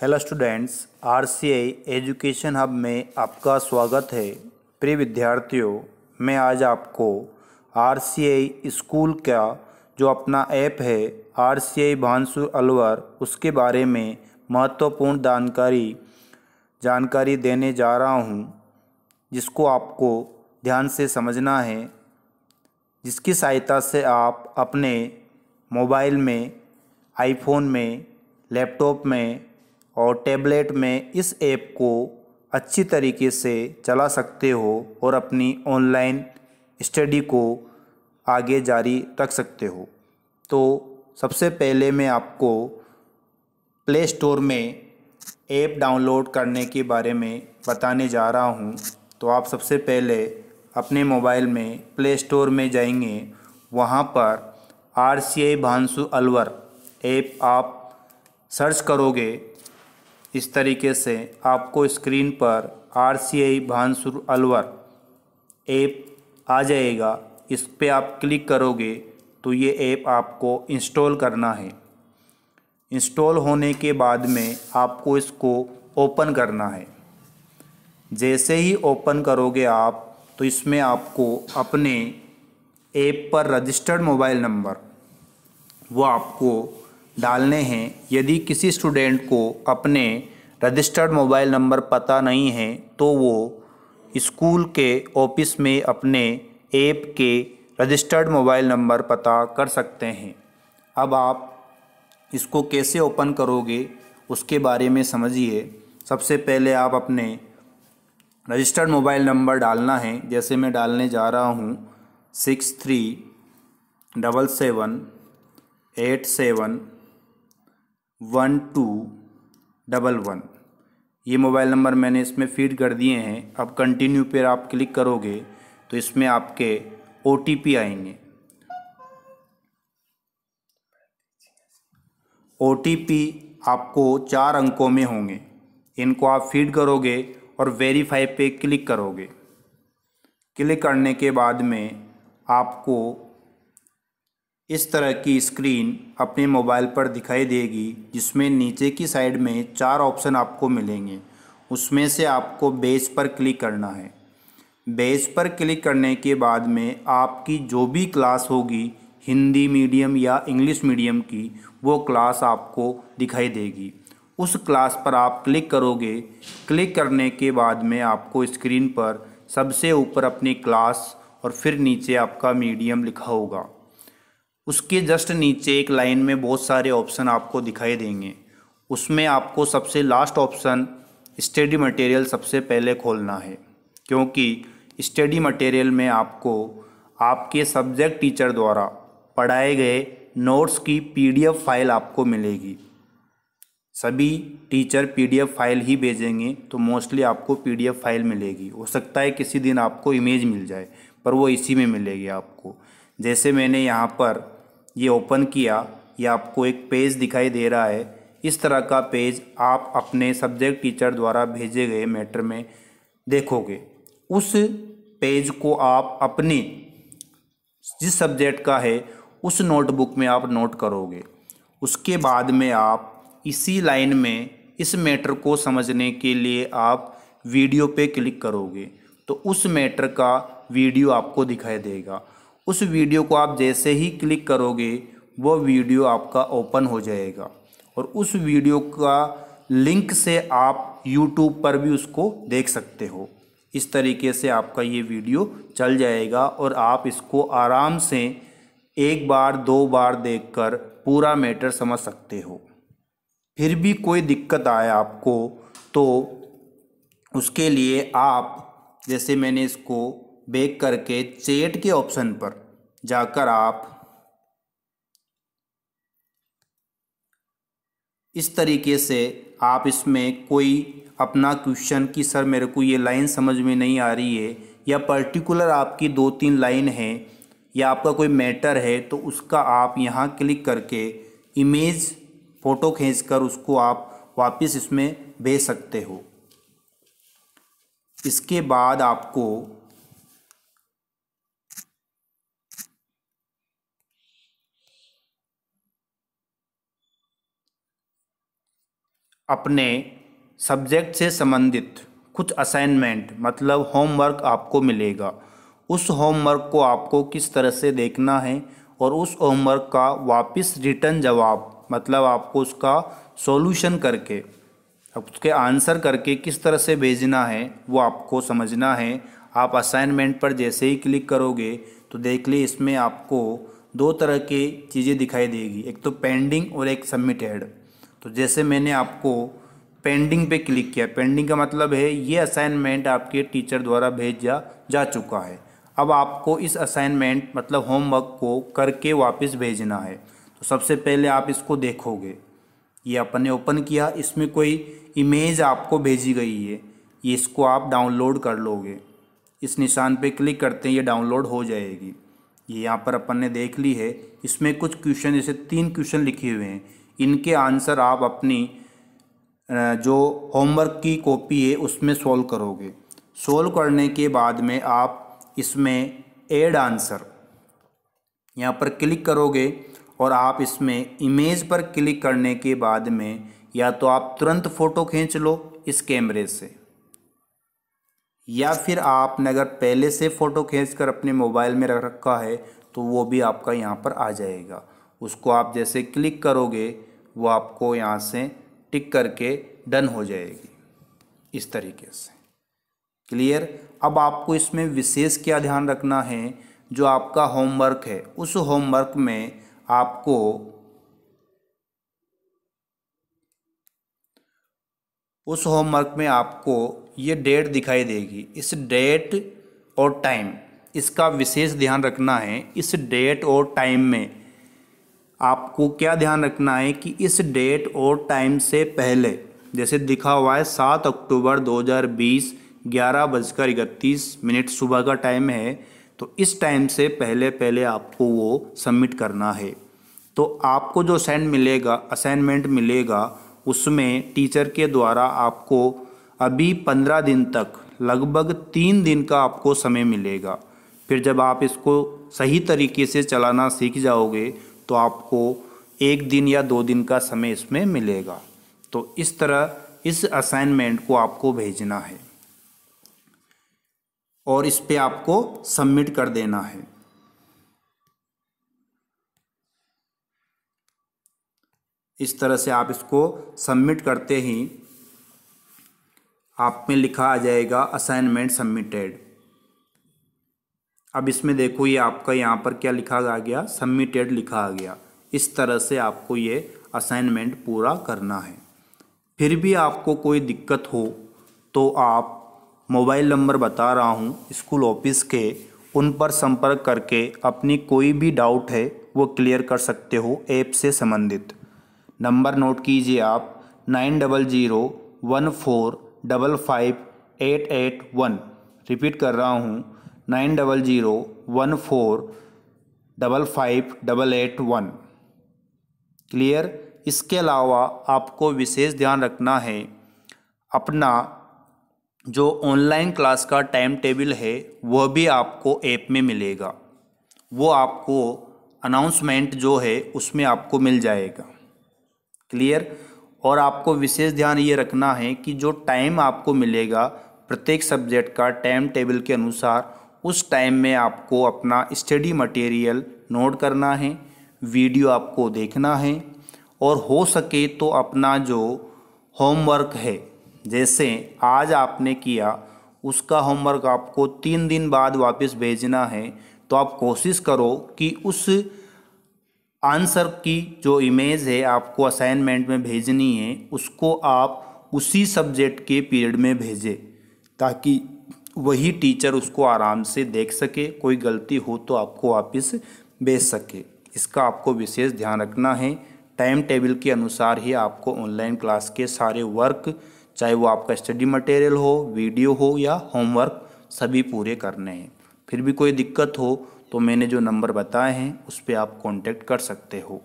hello students RCI education hub में आपका स्वागत है प्रिय विद्यार्थियों मैं आज आपको आरसीआई स्कूल का जो अपना ऐप है आरसीआई सी अलवर उसके बारे में महत्वपूर्ण जानकारी जानकारी देने जा रहा हूँ जिसको आपको ध्यान से समझना है जिसकी सहायता से आप अपने मोबाइल में आईफोन में लैपटॉप में और टैबलेट में इस ऐप को अच्छी तरीके से चला सकते हो और अपनी ऑनलाइन स्टडी को आगे जारी रख सकते हो तो सबसे पहले मैं आपको प्ले स्टोर में ऐप डाउनलोड करने के बारे में बताने जा रहा हूँ तो आप सबसे पहले अपने मोबाइल में प्ले स्टोर में जाएंगे वहाँ पर R C I Bhansur Alwar app आप सर्च करोगे इस तरीके से आपको स्क्रीन पर R C I Bhansur Alwar app आ जाएगा इस पर आप क्लिक करोगे तो ये ऐप आपको इंस्टॉल करना है इंस्टॉल होने के बाद में आपको इसको ओपन करना है जैसे ही ओपन करोगे आप तो इसमें आपको अपने ऐप पर रजिस्टर्ड मोबाइल नंबर वो आपको डालने हैं यदि किसी स्टूडेंट को अपने रजिस्टर्ड मोबाइल नंबर पता नहीं है तो वो स्कूल के ऑफिस में अपने ऐप के रजिस्टर्ड मोबाइल नंबर पता कर सकते हैं अब आप इसको कैसे ओपन करोगे उसके बारे में समझिए सबसे पहले आप अपने रजिस्टर्ड मोबाइल नंबर डालना है जैसे मैं डालने जा रहा हूँ six three double seven eight seven one two double one ये मोबाइल नंबर मैंने इसमें फीड कर दिए हैं अब कंटिन्यू पर आप क्लिक करोगे तो इसमें आपके ओ आएंगे ओ आपको चार अंकों में होंगे इनको आप फीड करोगे और वेरीफाई पे क्लिक करोगे क्लिक करने के बाद में आपको इस तरह की स्क्रीन अपने मोबाइल पर दिखाई देगी जिसमें नीचे की साइड में चार ऑप्शन आपको मिलेंगे उसमें से आपको बेस पर क्लिक करना है बेस पर क्लिक करने के बाद में आपकी जो भी क्लास होगी हिंदी मीडियम या इंग्लिश मीडियम की वो क्लास आपको दिखाई देगी उस क्लास पर आप क्लिक करोगे क्लिक करने के बाद में आपको स्क्रीन पर सबसे ऊपर अपनी क्लास और फिर नीचे आपका मीडियम लिखा होगा उसके जस्ट नीचे एक लाइन में बहुत सारे ऑप्शन आपको दिखाई देंगे उसमें आपको सबसे लास्ट ऑप्शन स्टडी मटेरियल सबसे पहले खोलना है क्योंकि स्टडी मटेरियल में आपको आपके सब्जेक्ट टीचर द्वारा पढ़ाए गए नोट्स की पीडीएफ फाइल आपको मिलेगी सभी टीचर पीडीएफ फाइल ही भेजेंगे तो मोस्टली आपको पीडीएफ फाइल मिलेगी हो सकता है किसी दिन आपको इमेज मिल जाए पर वो इसी में मिलेगी आपको जैसे मैंने यहाँ पर ये ओपन किया ये आपको एक पेज दिखाई दे रहा है इस तरह का पेज आप अपने सब्जेक्ट टीचर द्वारा भेजे गए मैटर में देखोगे उस पेज को आप अपने जिस सब्जेक्ट का है उस नोटबुक में आप नोट करोगे उसके बाद में आप इसी लाइन में इस मैटर को समझने के लिए आप वीडियो पे क्लिक करोगे तो उस मैटर का वीडियो आपको दिखाई देगा उस वीडियो को आप जैसे ही क्लिक करोगे वो वीडियो आपका ओपन हो जाएगा और उस वीडियो का लिंक से आप यूट्यूब पर भी उसको देख सकते हो इस तरीके से आपका ये वीडियो चल जाएगा और आप इसको आराम से एक बार दो बार देखकर पूरा मैटर समझ सकते हो फिर भी कोई दिक्कत आए आपको तो उसके लिए आप जैसे मैंने इसको बेक करके चेट के ऑप्शन पर जाकर आप इस तरीके से आप इसमें कोई अपना क्वेश्चन कि सर मेरे को ये लाइन समझ में नहीं आ रही है या पर्टिकुलर आपकी दो तीन लाइन है या आपका कोई मैटर है तो उसका आप यहाँ क्लिक करके इमेज फ़ोटो खींच कर उसको आप वापस इसमें भेज सकते हो इसके बाद आपको अपने सब्जेक्ट से संबंधित कुछ असाइनमेंट मतलब होमवर्क आपको मिलेगा उस होमवर्क को आपको किस तरह से देखना है और उस होमवर्क का वापस रिटर्न जवाब मतलब आपको उसका सॉल्यूशन करके उसके आंसर करके किस तरह से भेजना है वो आपको समझना है आप असाइनमेंट पर जैसे ही क्लिक करोगे तो देख ली इसमें आपको दो तरह की चीज़ें दिखाई देगी एक तो पेंडिंग और एक सबमिटेड तो जैसे मैंने आपको पेंडिंग पे क्लिक किया पेंडिंग का मतलब है ये असाइनमेंट आपके टीचर द्वारा भेजा जा चुका है अब आपको इस असाइनमेंट मतलब होमवर्क को करके वापस भेजना है तो सबसे पहले आप इसको देखोगे ये अपन ने ओपन किया इसमें कोई इमेज आपको भेजी गई है ये इसको आप डाउनलोड कर लोगे इस निशान पे क्लिक करते हैं ये डाउनलोड हो जाएगी ये यहाँ पर अपन ने देख ली है इसमें कुछ क्वेश्चन जैसे तीन क्वेश्चन लिखे हुए हैं इनके आंसर आप अपनी जो होमवर्क की कॉपी है उसमें सोल्व करोगे सोल्व करने के बाद में आप इसमें एड आंसर यहाँ पर क्लिक करोगे और आप इसमें इमेज पर क्लिक करने के बाद में या तो आप तुरंत फ़ोटो खींच लो इस कैमरे से या फिर आपने अगर पहले से फ़ोटो खींच कर अपने मोबाइल में रख रखा है तो वो भी आपका यहाँ पर आ जाएगा उसको आप जैसे क्लिक करोगे वो आपको यहाँ से टिक करके डन हो जाएगी इस तरीके से क्लियर अब आपको इसमें विशेष क्या ध्यान रखना है जो आपका होमवर्क है उस होमवर्क में आपको उस होमवर्क में आपको ये डेट दिखाई देगी इस डेट और टाइम इसका विशेष ध्यान रखना है इस डेट और टाइम में आपको क्या ध्यान रखना है कि इस डेट और टाइम से पहले जैसे दिखा हुआ है सात अक्टूबर 2020 ग्यारह बजकर इकतीस मिनट सुबह का टाइम है तो इस टाइम से पहले पहले आपको वो सबमिट करना है तो आपको जो सेंड मिलेगा असाइनमेंट मिलेगा उसमें टीचर के द्वारा आपको अभी पंद्रह दिन तक लगभग तीन दिन का आपको समय मिलेगा फिर जब आप इसको सही तरीके से चलाना सीख जाओगे तो आपको एक दिन या दो दिन का समय इसमें मिलेगा तो इस तरह इस असाइनमेंट को आपको भेजना है और इस पर आपको सबमिट कर देना है इस तरह से आप इसको सबमिट करते ही आप में लिखा आ जाएगा असाइनमेंट सबमिटेड अब इसमें देखो ये आपका यहाँ पर क्या लिखा आ गया सबमिटेड लिखा आ गया इस तरह से आपको ये असाइनमेंट पूरा करना है फिर भी आपको कोई दिक्कत हो तो आप मोबाइल नंबर बता रहा हूँ स्कूल ऑफिस के उन पर संपर्क करके अपनी कोई भी डाउट है वो क्लियर कर सकते हो ऐप से संबंधित नंबर नोट कीजिए आप nine double zero one four double five eight eight one repeat कर रहा हूँ nine double zero one four double five double eight one clear इसके अलावा आपको विशेष ध्यान रखना है अपना जो ऑनलाइन क्लास का टाइम टेबल है वह भी आपको ऐप में मिलेगा वो आपको अनाउंसमेंट जो है उसमें आपको मिल जाएगा क्लियर और आपको विशेष ध्यान ये रखना है कि जो टाइम आपको मिलेगा प्रत्येक सब्जेक्ट का टाइम टेबल के अनुसार उस टाइम में आपको अपना स्टडी मटेरियल नोट करना है वीडियो आपको देखना है और हो सके तो अपना जो होमवर्क है जैसे आज आपने किया उसका होमवर्क आपको तीन दिन बाद वापस भेजना है तो आप कोशिश करो कि उस आंसर की जो इमेज है आपको असाइनमेंट में भेजनी है उसको आप उसी सब्जेक्ट के पीरियड में भेजें ताकि वही टीचर उसको आराम से देख सके कोई गलती हो तो आपको वापस भेज सके इसका आपको विशेष ध्यान रखना है टाइम टेबल के अनुसार ही आपको ऑनलाइन क्लास के सारे वर्क चाहे वो आपका स्टडी मटेरियल हो वीडियो हो या होमवर्क सभी पूरे करने हैं फिर भी कोई दिक्कत हो तो मैंने जो नंबर बताए हैं उस पर आप कॉन्टेक्ट कर सकते हो